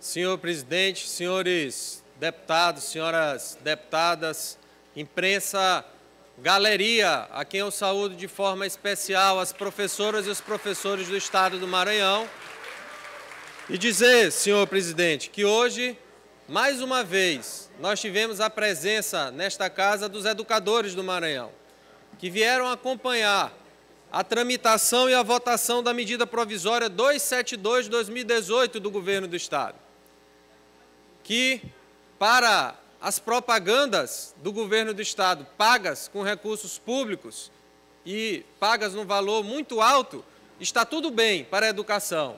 Senhor presidente, senhores deputados, senhoras deputadas, imprensa, galeria, a quem eu saúdo de forma especial as professoras e os professores do Estado do Maranhão. E dizer, senhor presidente, que hoje, mais uma vez, nós tivemos a presença nesta casa dos educadores do Maranhão, que vieram acompanhar a tramitação e a votação da medida provisória 272-2018 do governo do Estado que para as propagandas do governo do estado pagas com recursos públicos e pagas num valor muito alto, está tudo bem para a educação.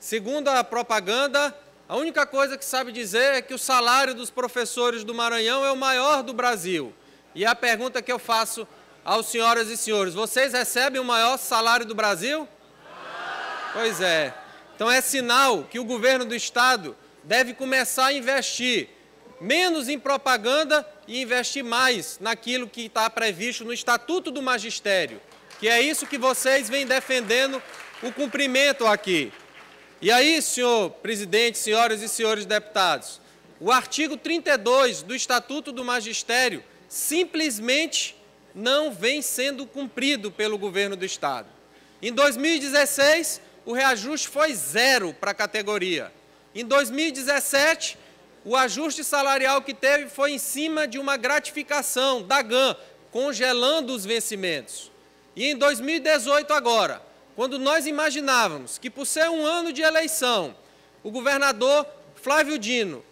Segundo a propaganda, a única coisa que sabe dizer é que o salário dos professores do Maranhão é o maior do Brasil. E a pergunta que eu faço aos senhoras e senhores, vocês recebem o maior salário do Brasil? Pois é. Então é sinal que o governo do estado deve começar a investir menos em propaganda e investir mais naquilo que está previsto no Estatuto do Magistério, que é isso que vocês vêm defendendo o cumprimento aqui. E aí, senhor presidente, senhoras e senhores deputados, o artigo 32 do Estatuto do Magistério simplesmente não vem sendo cumprido pelo governo do Estado. Em 2016, o reajuste foi zero para a categoria. Em 2017, o ajuste salarial que teve foi em cima de uma gratificação da GAN, congelando os vencimentos. E em 2018 agora, quando nós imaginávamos que por ser um ano de eleição, o governador Flávio Dino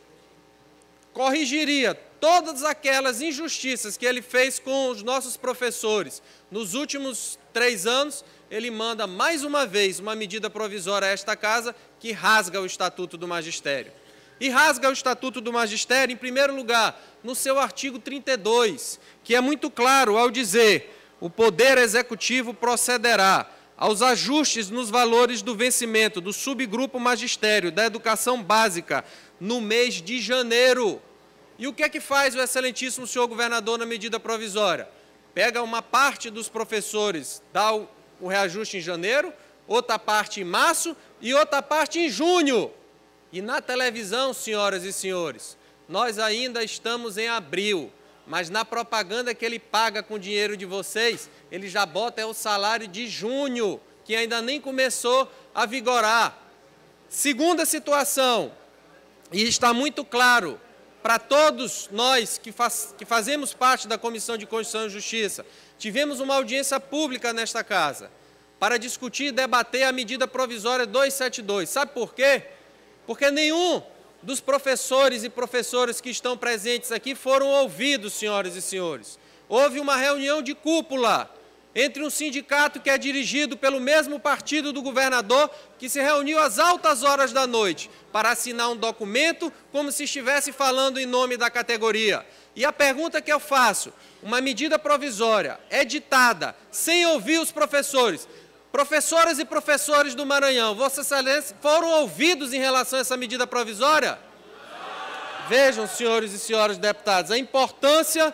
corrigiria todas aquelas injustiças que ele fez com os nossos professores nos últimos três anos, ele manda mais uma vez uma medida provisória a esta casa que rasga o Estatuto do Magistério. E rasga o Estatuto do Magistério, em primeiro lugar, no seu artigo 32, que é muito claro ao dizer: o Poder Executivo procederá aos ajustes nos valores do vencimento do subgrupo magistério da educação básica no mês de janeiro. E o que é que faz o excelentíssimo senhor governador na medida provisória? Pega uma parte dos professores, dá o reajuste em janeiro, outra parte em março e outra parte em junho. E na televisão, senhoras e senhores, nós ainda estamos em abril, mas na propaganda que ele paga com o dinheiro de vocês, ele já bota é o salário de junho, que ainda nem começou a vigorar. Segunda situação, e está muito claro, para todos nós que, faz, que fazemos parte da Comissão de Constituição e Justiça, tivemos uma audiência pública nesta casa para discutir e debater a medida provisória 272. Sabe por quê? Porque nenhum dos professores e professoras que estão presentes aqui foram ouvidos, senhoras e senhores. Houve uma reunião de cúpula entre um sindicato que é dirigido pelo mesmo partido do governador, que se reuniu às altas horas da noite para assinar um documento como se estivesse falando em nome da categoria. E a pergunta que eu faço, uma medida provisória é ditada sem ouvir os professores. Professoras e professores do Maranhão, Vossa Excelência, foram ouvidos em relação a essa medida provisória? Vejam, senhores e senhoras deputados, a importância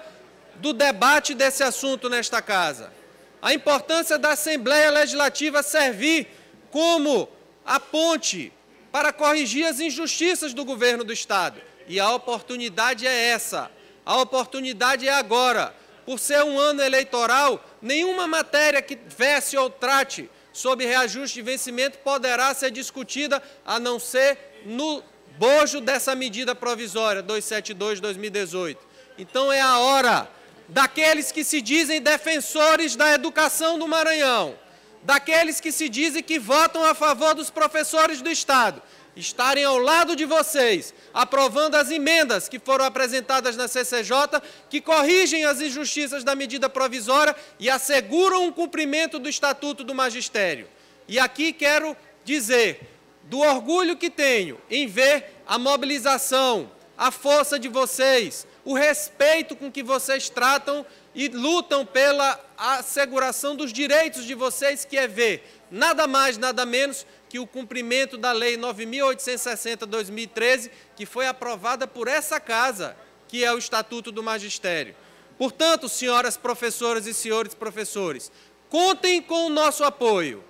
do debate desse assunto nesta casa a importância da Assembleia Legislativa servir como a ponte para corrigir as injustiças do governo do Estado. E a oportunidade é essa. A oportunidade é agora. Por ser um ano eleitoral, nenhuma matéria que verse ou trate sobre reajuste de vencimento poderá ser discutida, a não ser no bojo dessa medida provisória 272-2018. Então é a hora daqueles que se dizem defensores da educação do Maranhão, daqueles que se dizem que votam a favor dos professores do Estado, estarem ao lado de vocês, aprovando as emendas que foram apresentadas na CCJ, que corrigem as injustiças da medida provisória e asseguram o cumprimento do Estatuto do Magistério. E aqui quero dizer do orgulho que tenho em ver a mobilização, a força de vocês, o respeito com que vocês tratam e lutam pela asseguração dos direitos de vocês, que é ver nada mais, nada menos que o cumprimento da Lei 9.860-2013, que foi aprovada por essa casa, que é o Estatuto do Magistério. Portanto, senhoras professoras e senhores professores, contem com o nosso apoio.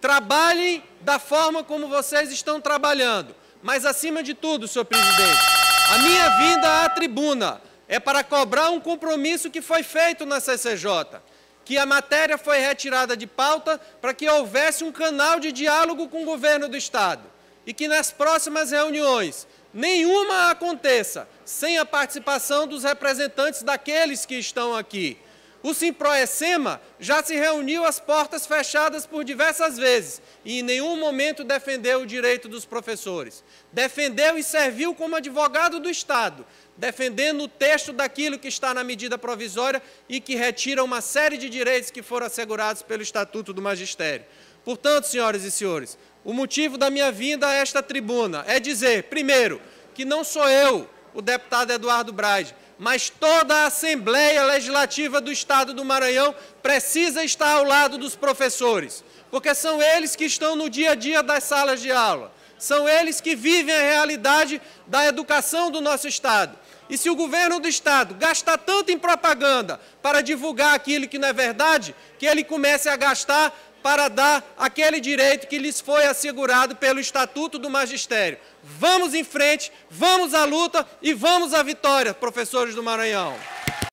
Trabalhem da forma como vocês estão trabalhando. Mas, acima de tudo, senhor presidente, a minha vinda à tribuna é para cobrar um compromisso que foi feito na CCJ, que a matéria foi retirada de pauta para que houvesse um canal de diálogo com o governo do Estado e que nas próximas reuniões nenhuma aconteça sem a participação dos representantes daqueles que estão aqui. O Sema já se reuniu às portas fechadas por diversas vezes e em nenhum momento defendeu o direito dos professores. Defendeu e serviu como advogado do Estado, defendendo o texto daquilo que está na medida provisória e que retira uma série de direitos que foram assegurados pelo Estatuto do Magistério. Portanto, senhoras e senhores, o motivo da minha vinda a esta tribuna é dizer, primeiro, que não sou eu, o deputado Eduardo Braide, mas toda a Assembleia Legislativa do Estado do Maranhão precisa estar ao lado dos professores, porque são eles que estão no dia a dia das salas de aula, são eles que vivem a realidade da educação do nosso Estado. E se o governo do Estado gastar tanto em propaganda para divulgar aquilo que não é verdade, que ele comece a gastar para dar aquele direito que lhes foi assegurado pelo Estatuto do Magistério. Vamos em frente, vamos à luta e vamos à vitória, professores do Maranhão.